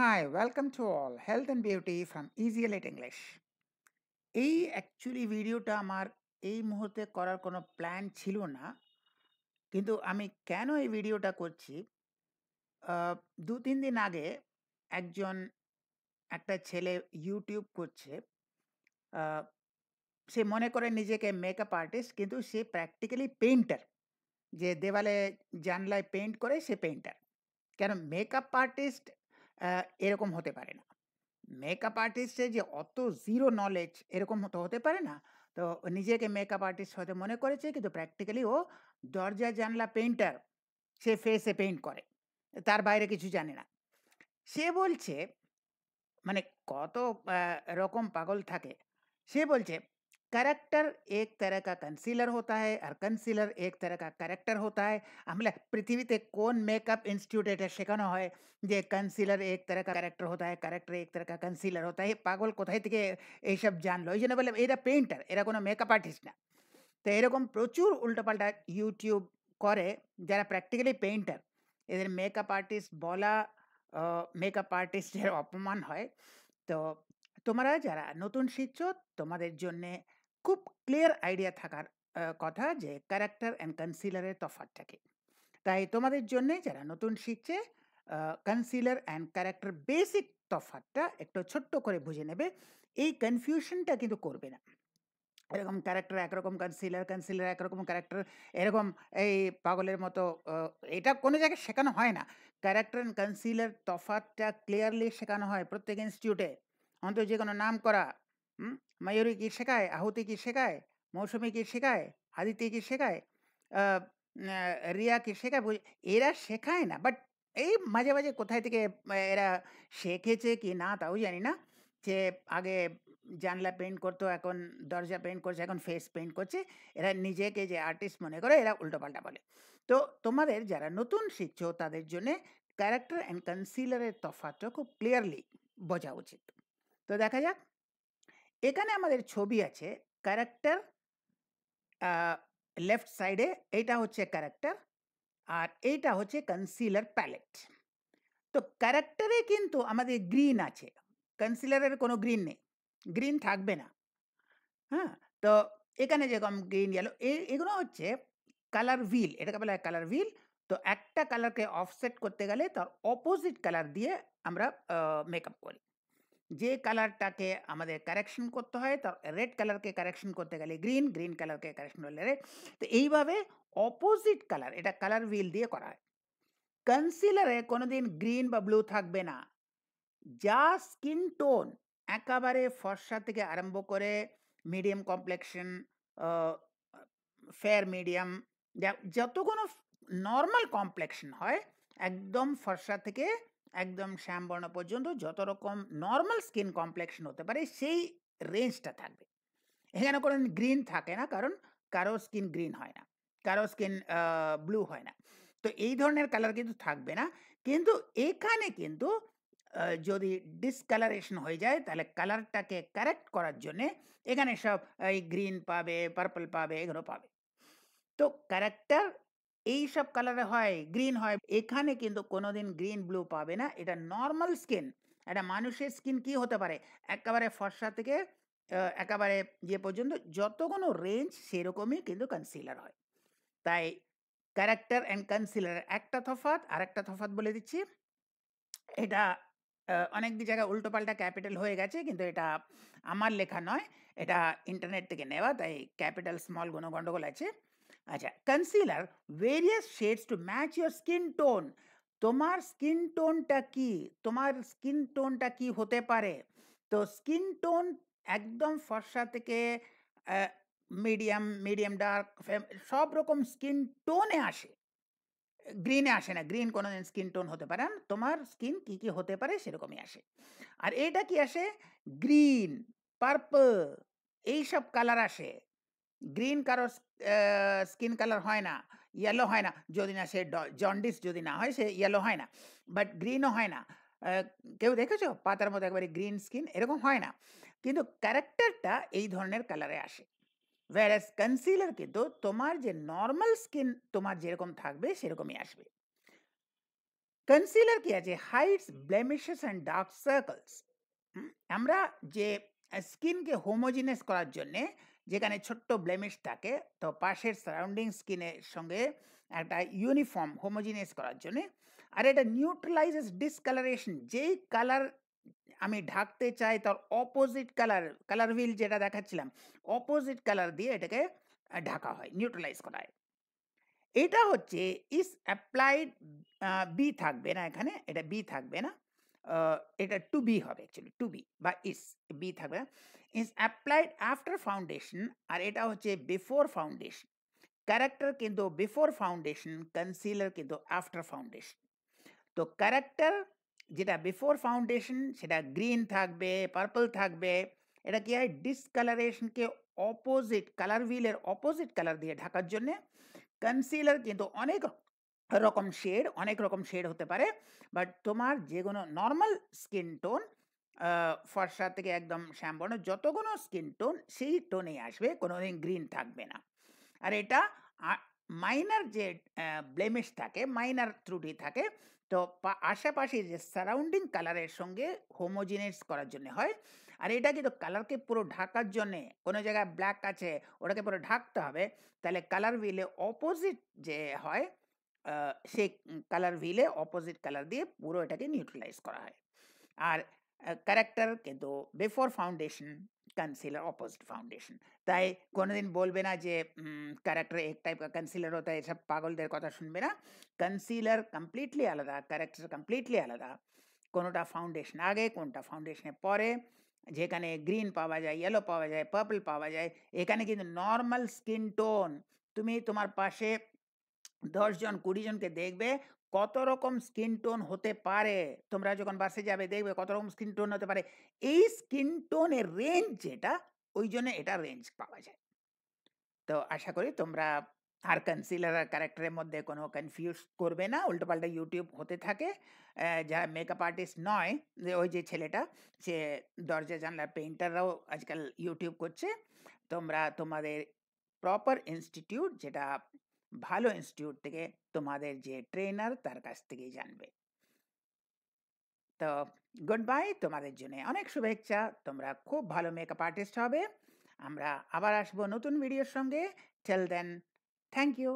Hi, welcome to all health and beauty from easy let English এই actually ভিডিওটা আমার এই মুহূর্তে করার কোনো প্ল্যান ছিল না কিন্তু আমি কেন এই ভিডিওটা করছি দু তিন দিন আগে একজন একটা ছেলে ইউটিউব করছে সে মনে করে নিজেকে মেকআপ আর্টিস্ট কিন্তু সে প্র্যাকটিক্যালি পেন্টার যে দেওয়ালে জানলায় পেন্ট করে সে পেন্টার কেন মেকআপ আর্টিস্ট এরকম হতে পারে না মেকআপ আর্টিস্টের যে অত জিরো নলেজ এরকম তো হতে পারে না তো নিজেকে মেকআপ আর্টিস্ট হয়তো মনে করেছে কিন্তু প্র্যাকটিক্যালি ও দরজা জানলা পেন্টার সে ফেসে পেন্ট করে তার বাইরে কিছু জানে না সে বলছে মানে কত রকম পাগল থাকে সে বলছে करेक्टर एक तरह का कंसीलर होता है और कंसीलर एक तरह का करेक्टर होता है हमले पृथ्वी ते कौन मेकअप इंस्टीट्यूट है शिकन है जे कंसीलर एक तरह का करेक्टर होता है करेक्टर एक तरह का कंसीलर होता है पागल कोथाई थे ये सब जान लो ये ना बोले मतलब एरा पेंटर एरा को मेकअप आर्टिस्ट ना तो एरक प्रचुर उल्टा पाल्टा यूट्यूब करे जरा प्रैक्टिकली पेंटर एर मेकअप आर्टिस्ट बोला मेकअप आर्टिस्टर अपमान है तो तुम्हारा जरा नतून शिख तुम्हारे খুব ক্লিয়ার আইডিয়া থাকার কথা যে ক্যারেক্টার অ্যান্ড কনসিলারের তফাৎটাকে তাই তোমাদের জন্যে যারা নতুন শিখছে কনসিলার অ্যান্ড ক্যারেক্টার বেসিক তফাতটা একটু ছোট্ট করে বুঝে নেবে এই কনফিউশনটা কিন্তু করবে না এরকম ক্যারেক্টার একরকম কনসিলার কনসিলার একরকম ক্যারেক্টার এরকম এই পাগলের মতো এটা কোনো জায়গায় শেখানো হয় না ক্যারেক্টার অ্যান্ড কনসিলার তফাতটা ক্লিয়ারলি শেখানো হয় প্রত্যেক ইনস্টিটিউটে অন্তত যে কোনো নাম করা মায়ুরি কি শেখায় আহুতি কি শেখায় মৌসুমি কি শেখায় আদিত্য কি শেখায় রিয়া কি শেখায় এরা শেখায় না বাট এই মাঝে মাঝে কোথায় থেকে এরা শেখেছে কি না তাও জানি না যে আগে জানলা পেন্ট করতো এখন দরজা পেন্ট করছে এখন ফেস পেন্ট করছে এরা নিজেকে যে আর্টিস্ট মনে করে এরা উল্টোপাল্টা বলে তো তোমাদের যারা নতুন শিখছো তাদের জন্যে ক্যারেক্টার অ্যান্ড কনসিলারের তফাতটা খুব ক্লিয়ারলি বোঝা উচিত তো দেখা যাক এখানে আমাদের ছবি আছে ক্যারেক্টার লেফট সাইডে এইটা হচ্ছে ক্যারেক্টার আর এইটা হচ্ছে কনসিলার প্যালেট তো ক্যারেক্টারে কিন্তু আমাদের গ্রিন আছে কনসিলারের কোনো গ্রিন নেই গ্রিন থাকবে না হ্যাঁ তো এখানে যেরকম গ্রিন ইয়েলো এগুলো হচ্ছে কালার হুইল এটাকে বলা হয় কালার হুইল তো একটা কালারকে অফসেট করতে গেলে তার অপোজিট কালার দিয়ে আমরা মেকআপ করি যে কালারটাকে আমাদের কারেকশন করতে হয় তার রেড কালারকে কারেকশন করতে গেলে গ্রিন গ্রিন কালারকে কারেকশন করলে রেড তো এইভাবে অপোজিট কালার এটা কালার হুইল দিয়ে করা হয় কনসিলারে কোনোদিন গ্রিন বা ব্লু থাকবে না যা স্কিন টোন একেবারে ফর্সা থেকে আরম্ভ করে মিডিয়াম কমপ্লেকশন ফেয়ার মিডিয়াম যত কোনো নর্মাল কমপ্লেকশন হয় একদম ফর্সা থেকে একদম শ্যামবর্ণ পর্যন্ত যত রকম নর্মাল স্কিন কমপ্লেকশন হতে পারে সেই রেঞ্জটা থাকবে এখানে কোনো গ্রিন থাকে না কারণ কারো স্কিন গ্রিন হয় না কারো স্কিন ব্লু হয় না তো এই ধরনের কালার কিন্তু থাকবে না কিন্তু এখানে কিন্তু যদি ডিসকালারেশন হয়ে যায় তাহলে কালারটাকে কারেক্ট করার জন্যে এখানে সব এই গ্রিন পাবে পার্পল পাবে এগুলো পাবে তো ক্যারেক্টার এই সব কালারে হয় গ্রিন হয় এখানে কিন্তু কোনোদিন গ্রিন ব্লু পাবে না এটা নর্মাল স্কিন একটা মানুষের স্কিন কি হতে পারে একেবারে ফর্সা থেকে একেবারে যে ইয়ে পর্যন্ত যত কোনো রেঞ্জ সেরকমই কিন্তু কনসিলার হয় তাই ক্যারেক্টার অ্যান্ড কনসিলার একটা তফাত আর একটা তফাত বলে দিচ্ছি এটা অনেক জায়গায় উল্টোপাল্টা ক্যাপিটাল হয়ে গেছে কিন্তু এটা আমার লেখা নয় এটা ইন্টারনেট থেকে নেওয়া তাই ক্যাপিটাল স্মল কোনো আছে আচ্ছা concealer various shades to match your skin tone তোমার স্কিন টোনটা কি তোমার স্কিন টোনটা কি হতে পারে তো স্কিন টোন একদম ফর্সা থেকে মিডিয়াম মিডিয়াম ডার্ক সব রকম স্কিন টোনে আসে গ্রিনে আসে না গ্রিন কোনো দিন স্কিন টোন হতে পারে না তোমার স্কিন কী কী হতে পারে সেরকমই আসে আর এটা কি আসে গ্রিন পার্পল এইসব কালার আসে গ্রিন কারো স্কিন কালার হয় না ইয়েলো হয় না যদি না সে জন্ডিস যদি না হয় সে ইয়েলো হয় না বাট গ্রিনও হয় না কেউ দেখেছো পাতার মতো একবারে গ্রিন স্কিন এরকম হয় না কিন্তু ক্যারেক্টারটা এই ধরনের কালারে আসে এস কনসিলার কিন্তু তোমার যে নর্মাল স্কিন তোমার যেরকম থাকবে সেরকমই আসবে কনসিলার কি আছে hides blemishes and dark circles আমরা যে স্কিনকে হোমোজিনাস করার জন্যে যেখানে ছোট্ট ব্লেমিশ থাকে তো পাশের সারাউন্ডিং স্কিনের সঙ্গে একটা ইউনিফর্ম হোমোজিনিয়াস করার জন্যে আর এটা নিউট্রালাইজেস ডিসকালারেশন যেই কালার আমি ঢাকতে চাই তার অপোজিট কালার কালার হুইল যেটা দেখাচ্ছিলাম অপোজিট কালার দিয়ে এটাকে ঢাকা হয় নিউট্রালাইজ করা হয় এটা হচ্ছে ইস অ্যাপ্লাইড বি থাকবে না এখানে এটা বি থাকবে না এটা টু বি হবে অ্যাকচুয়ালি টু বি বা ইস বি থাকবে ইজ অ্যাপ্লাইড আফটার ফাউন্ডেশন আর এটা হচ্ছে বিফোর ফাউন্ডেশন कैरेक्टर किंतु बिफोर फाउंडेशन कंसीलर किंतु आफ्टर फाउंडेशन तो कैरेक्टर যেটা বিফোর ফাউন্ডেশন সেটা গ্রিন থাকবে পার্পল থাকবে এটা কি হয় ডিসকালারেশনকে অপোজিট কালার হুইলের অপোজিট কালার দিয়ে ঢাকার জন্যে কনসিলার কিন্তু অনেক রকম শেড অনেক রকম শেড হতে পারে বাট তোমার যে কোনো নর্মাল স্কিন টোন ফর্সা থেকে একদম শ্যামবর্ণ যত কোনো স্কিন টোন সেই টোনেই আসবে কোনো দিন গ্রিন থাকবে না আর এটা মাইনার যে ব্লেমিশ থাকে মাইনার ত্রুটি থাকে তো আশেপাশে যে সারাউন্ডিং কালারের সঙ্গে হোমোজিনেস করার জন্য হয় আর এটা কিন্তু কালারকে পুরো ঢাকার জন্যে কোনো জায়গায় ব্ল্যাক আছে ওটাকে পুরো ঢাকতে হবে তাহলে কালার উইলে অপোজিট যে হয় সে কালার ভিলে অপজিট কালার দিয়ে পুরো এটাকে নিউট্রালাইজ করা হয় আর ক্যারেক্টার কিন্তু before foundation concealer opposite foundation তাই কোনেদিন বলবে না যে ক্যারেক্টার এক টাইপ কা কনসিলার হয় সব পাগল দের কথা শুনবে না কনসিলার কমপ্লিটলি আলাদা ক্যারেক্টার কমপ্লিটলি আলাদা কোনেটা ফাউন্ডেশন আগে কোনেটা ফাউন্ডেশনে পরে যেখানে গ্রিন পাওয়া যায় ইয়েলো পাওয়া যায় পার্পল পাওয়া যায় একা কিন্তু নরমাল স্কিন টোন তুমি তোমার পাশে দশজন কুড়ি জনকে দেখবে কত রকম স্কিন টোন হতে পারে তোমরা যখন বাসে যাবে দেখবে কত রকম স্কিন টোন হতে পারে এই স্কিন টোনের রেঞ্জ যেটা ওই জন্য এটা রেঞ্জ পাওয়া যায় তো আশা করি তোমরা আর কনসিলার আর ক্যারেক্টারের মধ্যে কোনো কনফিউজ করবে না উল্টোপাল্টা ইউটিউব হতে থাকে যারা মেকআপ আর্টিস্ট নয় যে ওই যে ছেলেটা সে দরজা জানলার পেন্টাররাও আজকাল ইউটিউব করছে তোমরা তোমাদের প্রপার ইনস্টিটিউট যেটা ভালো ইনস্টিটিউট থেকে তোমাদের যে ট্রেনার তার কাছ থেকেই জানবে তো গুড বাই তোমাদের জন্য অনেক শুভেচ্ছা তোমরা খুব ভালো মেকআপ আর্টিস্ট হবে আমরা আবার আসবো নতুন ভিডিওর সঙ্গে টেল দেন থ্যাংক ইউ